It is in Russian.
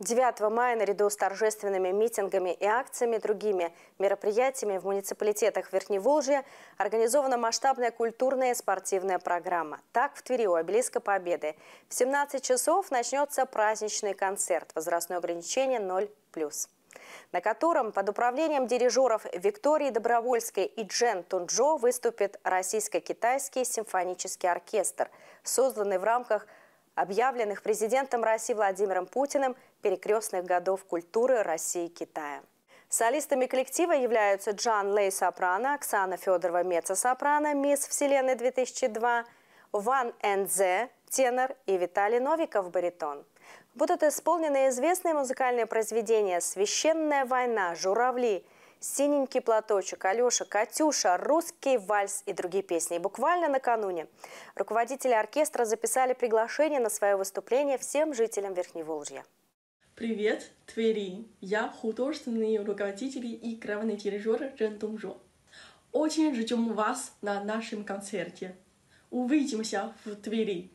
9 мая наряду с торжественными митингами и акциями другими мероприятиями в муниципалитетах Верхневолжья организована масштабная культурная и спортивная программа. Так в Твери у обелиска Победы в 17 часов начнется праздничный концерт «Возрастное ограничение 0+.» на котором под управлением дирижеров Виктории Добровольской и Джен Тунджо выступит Российско-Китайский симфонический оркестр, созданный в рамках – объявленных президентом России Владимиром Путиным перекрестных годов культуры России и Китая. Солистами коллектива являются Джан Лей Сопрано, Оксана Федорова Меца Сопрано, Мисс Вселенной 2002, Ван Энзе, тенор и Виталий Новиков, баритон. Будут исполнены известные музыкальные произведения «Священная война», «Журавли», «Синенький платочек», «Алеша», «Катюша», «Русский вальс» и другие песни. И буквально накануне руководители оркестра записали приглашение на свое выступление всем жителям Верхневолжья. Привет, Твери! Я художественный руководитель и главный дирижер Жен Дунжо. Очень ждем вас на нашем концерте. Увидимся в Твери!